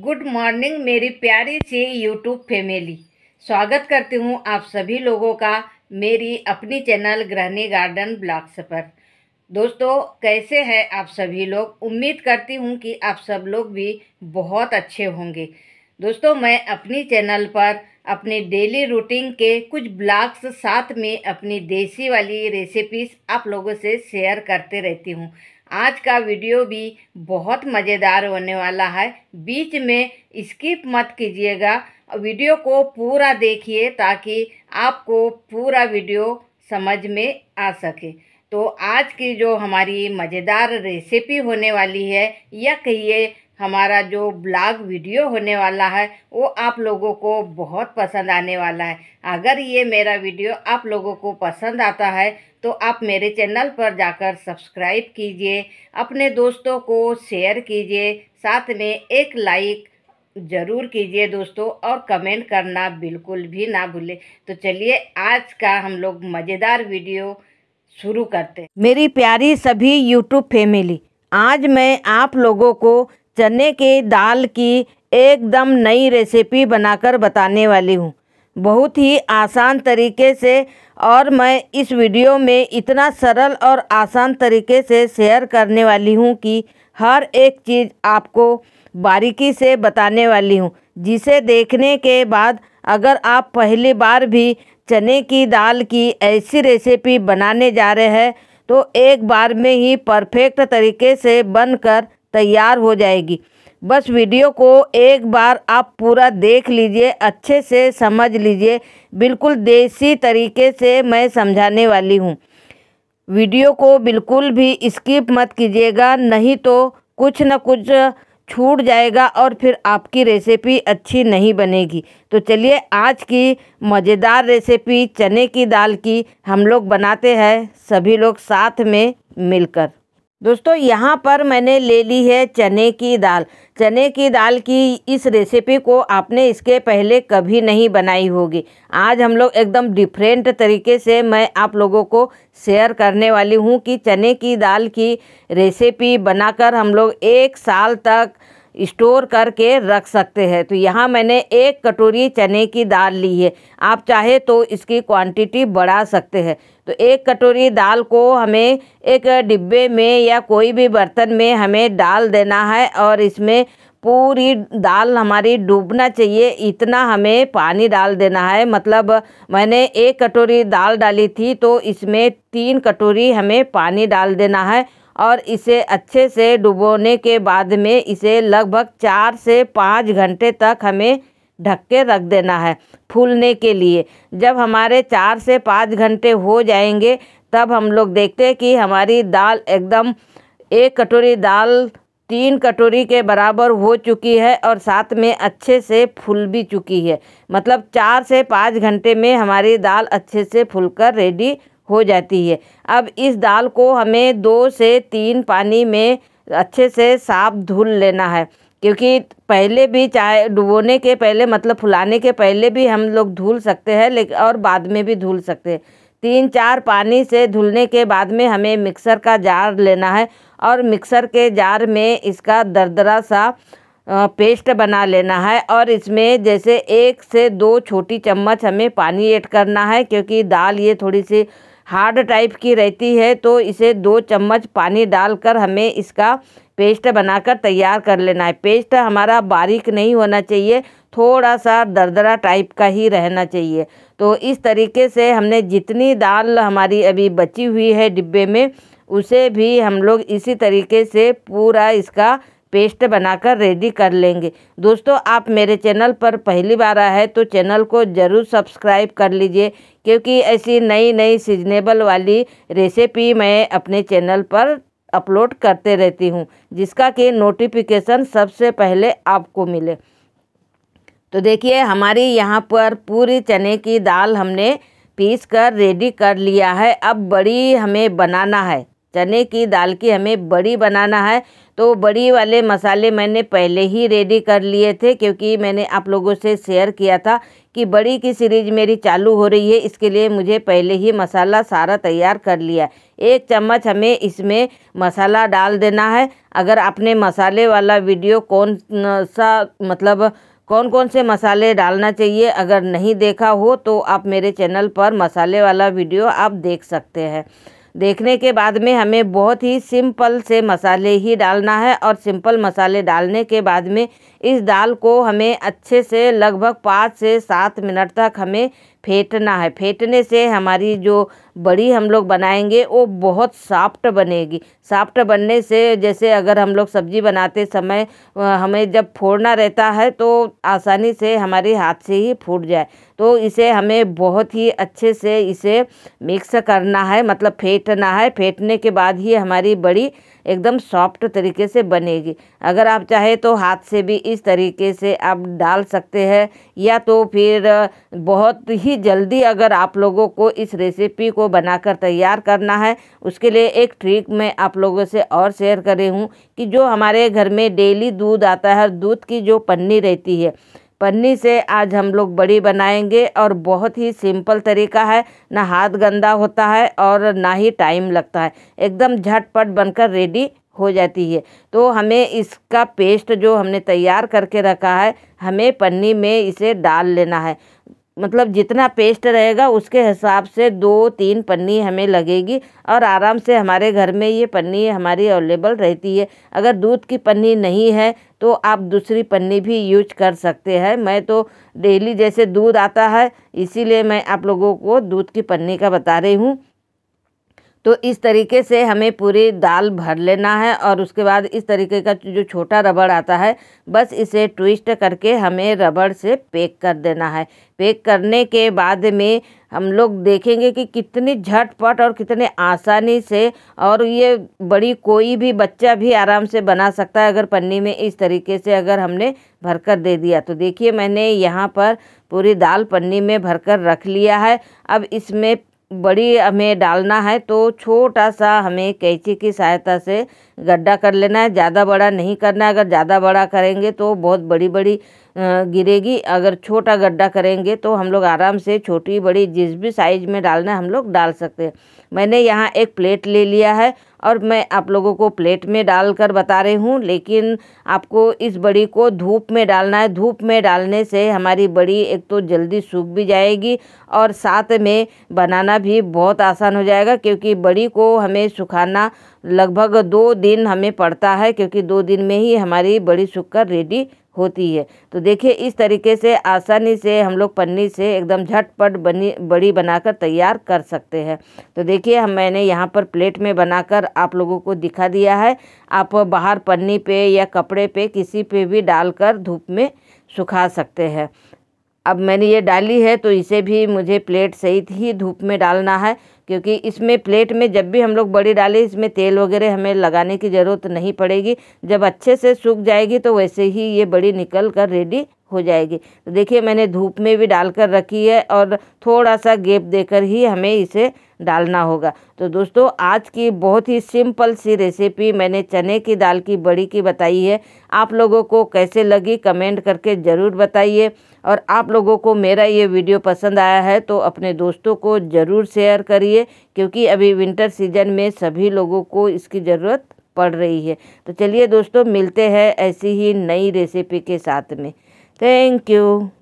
Good morning मेरी प्यारी सी YouTube family स्वागत करती हूँ आप सभी लोगों का मेरी अपनी चैनल ग्रहणी गार्डन ब्लॉग्स पर दोस्तों कैसे हैं आप सभी लोग उम्मीद करती हूँ कि आप सब लोग भी बहुत अच्छे होंगे दोस्तों मैं अपनी चैनल पर अपने डेली रूटीन के कुछ ब्लॉग्स साथ में अपनी देसी वाली रेसिपीज़ आप लोगों से शेयर करते रहती हूँ आज का वीडियो भी बहुत मज़ेदार होने वाला है बीच में स्किप मत कीजिएगा वीडियो को पूरा देखिए ताकि आपको पूरा वीडियो समझ में आ सके तो आज की जो हमारी मज़ेदार रेसिपी होने वाली है या कहिए हमारा जो ब्लॉग वीडियो होने वाला है वो आप लोगों को बहुत पसंद आने वाला है अगर ये मेरा वीडियो आप लोगों को पसंद आता है तो आप मेरे चैनल पर जाकर सब्सक्राइब कीजिए अपने दोस्तों को शेयर कीजिए साथ में एक लाइक ज़रूर कीजिए दोस्तों और कमेंट करना बिल्कुल भी ना भूलें तो चलिए आज का हम लोग मज़ेदार वीडियो शुरू करते मेरी प्यारी सभी यूट्यूब फैमिली आज मैं आप लोगों को चने की दाल की एकदम नई रेसिपी बनाकर बताने वाली हूँ बहुत ही आसान तरीके से और मैं इस वीडियो में इतना सरल और आसान तरीके से शेयर करने वाली हूँ कि हर एक चीज़ आपको बारीकी से बताने वाली हूँ जिसे देखने के बाद अगर आप पहली बार भी चने की दाल की ऐसी रेसिपी बनाने जा रहे हैं तो एक बार में ही परफेक्ट तरीके से बनकर तैयार हो जाएगी बस वीडियो को एक बार आप पूरा देख लीजिए अच्छे से समझ लीजिए बिल्कुल देसी तरीके से मैं समझाने वाली हूँ वीडियो को बिल्कुल भी स्किप मत कीजिएगा नहीं तो कुछ ना कुछ छूट जाएगा और फिर आपकी रेसिपी अच्छी नहीं बनेगी तो चलिए आज की मज़ेदार रेसिपी चने की दाल की हम लोग बनाते हैं सभी लोग साथ में मिलकर दोस्तों यहाँ पर मैंने ले ली है चने की दाल चने की दाल की इस रेसिपी को आपने इसके पहले कभी नहीं बनाई होगी आज हम लोग एकदम डिफरेंट तरीके से मैं आप लोगों को शेयर करने वाली हूँ कि चने की दाल की रेसिपी बनाकर हम लोग एक साल तक स्टोर करके रख सकते हैं तो यहाँ मैंने एक कटोरी चने की दाल ली है आप चाहे तो इसकी क्वांटिटी बढ़ा सकते हैं तो एक कटोरी दाल को हमें एक डिब्बे में या कोई भी बर्तन में हमें डाल देना है और इसमें पूरी दाल हमारी डूबना चाहिए इतना हमें पानी डाल देना है मतलब मैंने एक कटोरी दाल डाली थी तो इसमें तीन कटोरी हमें पानी डाल देना है और इसे अच्छे से डुबोने के बाद में इसे लगभग चार से पाँच घंटे तक हमें ढक के रख देना है फूलने के लिए जब हमारे चार से पाँच घंटे हो जाएंगे तब हम लोग देखते हैं कि हमारी दाल एकदम एक कटोरी दाल तीन कटोरी के बराबर हो चुकी है और साथ में अच्छे से फूल भी चुकी है मतलब चार से पाँच घंटे में हमारी दाल अच्छे से फूल कर रेडी हो जाती है अब इस दाल को हमें दो से तीन पानी में अच्छे से साफ धुल लेना है क्योंकि पहले भी चाहे डुबोने के पहले मतलब फुलाने के पहले भी हम लोग धुल सकते हैं लेकिन और बाद में भी धुल सकते हैं तीन चार पानी से धुलने के बाद में हमें मिक्सर का जार लेना है और मिक्सर के जार में इसका दरदरा सा पेस्ट बना लेना है और इसमें जैसे एक से दो छोटी चम्मच हमें पानी ऐड करना है क्योंकि दाल ये थोड़ी सी हार्ड टाइप की रहती है तो इसे दो चम्मच पानी डालकर हमें इसका पेस्ट बनाकर तैयार कर लेना है पेस्ट हमारा बारीक नहीं होना चाहिए थोड़ा सा दरदरा टाइप का ही रहना चाहिए तो इस तरीके से हमने जितनी दाल हमारी अभी बची हुई है डिब्बे में उसे भी हम लोग इसी तरीके से पूरा इसका पेस्ट बनाकर रेडी कर लेंगे दोस्तों आप मेरे चैनल पर पहली बार आए हैं तो चैनल को ज़रूर सब्सक्राइब कर लीजिए क्योंकि ऐसी नई नई सीजनेबल वाली रेसिपी मैं अपने चैनल पर अपलोड करते रहती हूँ जिसका कि नोटिफिकेशन सबसे पहले आपको मिले तो देखिए हमारी यहाँ पर पूरी चने की दाल हमने पीस कर रेडी कर लिया है अब बड़ी हमें बनाना है चने की दाल की हमें बड़ी बनाना है तो बड़ी वाले मसाले मैंने पहले ही रेडी कर लिए थे क्योंकि मैंने आप लोगों से शेयर किया था कि बड़ी की सीरीज मेरी चालू हो रही है इसके लिए मुझे पहले ही मसाला सारा तैयार कर लिया एक चम्मच हमें इसमें मसाला डाल देना है अगर आपने मसाले वाला वीडियो कौन सा मतलब कौन कौन से मसाले डालना चाहिए अगर नहीं देखा हो तो आप मेरे चैनल पर मसाले वाला वीडियो आप देख सकते हैं देखने के बाद में हमें बहुत ही सिंपल से मसाले ही डालना है और सिंपल मसाले डालने के बाद में इस दाल को हमें अच्छे से लगभग पाँच से सात मिनट तक हमें फेंटना है फेंटने से हमारी जो बड़ी हम लोग बनाएंगे वो बहुत साफ्ट बनेगी साफ्ट बनने से जैसे अगर हम लोग सब्जी बनाते समय हमें जब फोड़ना रहता है तो आसानी से हमारे हाथ से ही फूट जाए तो इसे हमें बहुत ही अच्छे से इसे मिक्स करना है मतलब फेंटना है फेंटने के बाद ही हमारी बड़ी एकदम सॉफ्ट तरीके से बनेगी अगर आप चाहे तो हाथ से भी इस तरीके से आप डाल सकते हैं या तो फिर बहुत ही जल्दी अगर आप लोगों को इस रेसिपी को बनाकर तैयार करना है उसके लिए एक ट्रिक मैं आप लोगों से और शेयर कर रही हूँ कि जो हमारे घर में डेली दूध आता है दूध की जो पन्नी रहती है पन्नी से आज हम लोग बड़ी बनाएंगे और बहुत ही सिंपल तरीका है ना हाथ गंदा होता है और ना ही टाइम लगता है एकदम झटपट बनकर रेडी हो जाती है तो हमें इसका पेस्ट जो हमने तैयार करके रखा है हमें पन्नी में इसे डाल लेना है मतलब जितना पेस्ट रहेगा उसके हिसाब से दो तीन पन्नी हमें लगेगी और आराम से हमारे घर में ये पन्नी हमारी अवेलेबल रहती है अगर दूध की पन्नी नहीं है तो आप दूसरी पन्नी भी यूज कर सकते हैं मैं तो डेली जैसे दूध आता है इसीलिए मैं आप लोगों को दूध की पन्नी का बता रही हूँ तो इस तरीके से हमें पूरी दाल भर लेना है और उसके बाद इस तरीके का जो छोटा रबड़ आता है बस इसे ट्विस्ट करके हमें रबड़ से पैक कर देना है पैक करने के बाद में हम लोग देखेंगे कि कितनी झटपट और कितने आसानी से और ये बड़ी कोई भी बच्चा भी आराम से बना सकता है अगर पन्नी में इस तरीके से अगर हमने भरकर दे दिया तो देखिए मैंने यहाँ पर पूरी दाल पन्नी में भरकर रख लिया है अब इसमें बड़ी हमें डालना है तो छोटा सा हमें कैंची की सहायता से गड्ढा कर लेना है ज़्यादा बड़ा नहीं करना है अगर ज़्यादा बड़ा करेंगे तो बहुत बड़ी बड़ी गिरेगी अगर छोटा गड्ढा करेंगे तो हम लोग आराम से छोटी बड़ी जिस भी साइज में डालना हम लोग डाल सकते हैं मैंने यहाँ एक प्लेट ले लिया है और मैं आप लोगों को प्लेट में डाल कर बता रही हूँ लेकिन आपको इस बड़ी को धूप में डालना है धूप में डालने से हमारी बड़ी एक तो जल्दी सूख भी जाएगी और साथ में बनाना भी बहुत आसान हो जाएगा क्योंकि बड़ी को हमें सुखाना लगभग दो दिन हमें पड़ता है क्योंकि दो दिन में ही हमारी बड़ी सूख कर रेडी होती है तो देखिए इस तरीके से आसानी से हम लोग पन्नी से एकदम झटपट बनी बड़ी बनाकर तैयार कर सकते हैं तो देखिए हम मैंने यहाँ पर प्लेट में बनाकर आप लोगों को दिखा दिया है आप बाहर पन्नी पे या कपड़े पे किसी पे भी डालकर धूप में सुखा सकते हैं अब मैंने ये डाली है तो इसे भी मुझे प्लेट सहित ही धूप में डालना है क्योंकि इसमें प्लेट में जब भी हम लोग बड़ी डालें इसमें तेल वगैरह हमें लगाने की ज़रूरत नहीं पड़ेगी जब अच्छे से सूख जाएगी तो वैसे ही ये बड़ी निकल कर रेडी हो जाएगी तो देखिए मैंने धूप में भी डाल कर रखी है और थोड़ा सा गेप देकर ही हमें इसे डालना होगा तो दोस्तों आज की बहुत ही सिंपल सी रेसिपी मैंने चने की दाल की बड़ी की बताई है आप लोगों को कैसे लगी कमेंट करके ज़रूर बताइए और आप लोगों को मेरा ये वीडियो पसंद आया है तो अपने दोस्तों को ज़रूर शेयर करिए क्योंकि अभी विंटर सीजन में सभी लोगों को इसकी ज़रूरत पड़ रही है तो चलिए दोस्तों मिलते हैं ऐसी ही नई रेसिपी के साथ में Thank you.